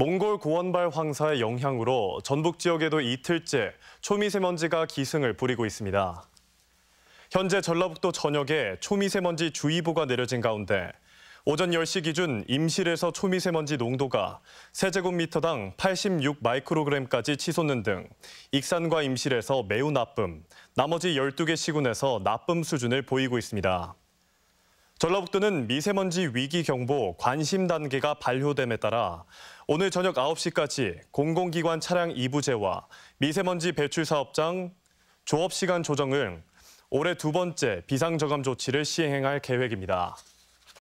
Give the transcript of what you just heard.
몽골 고원발 황사의 영향으로 전북 지역에도 이틀째 초미세먼지가 기승을 부리고 있습니다. 현재 전라북도 전역에 초미세먼지 주의보가 내려진 가운데 오전 10시 기준 임실에서 초미세먼지 농도가 세제곱미터당 86 마이크로그램까지 치솟는 등 익산과 임실에서 매우 나쁨, 나머지 12개 시군에서 나쁨 수준을 보이고 있습니다. 전라북도는 미세먼지 위기 경보 관심 단계가 발효됨에 따라 오늘 저녁 9시까지 공공기관 차량 2부제와 미세먼지 배출 사업장 조업시간 조정 등 올해 두 번째 비상저감 조치를 시행할 계획입니다.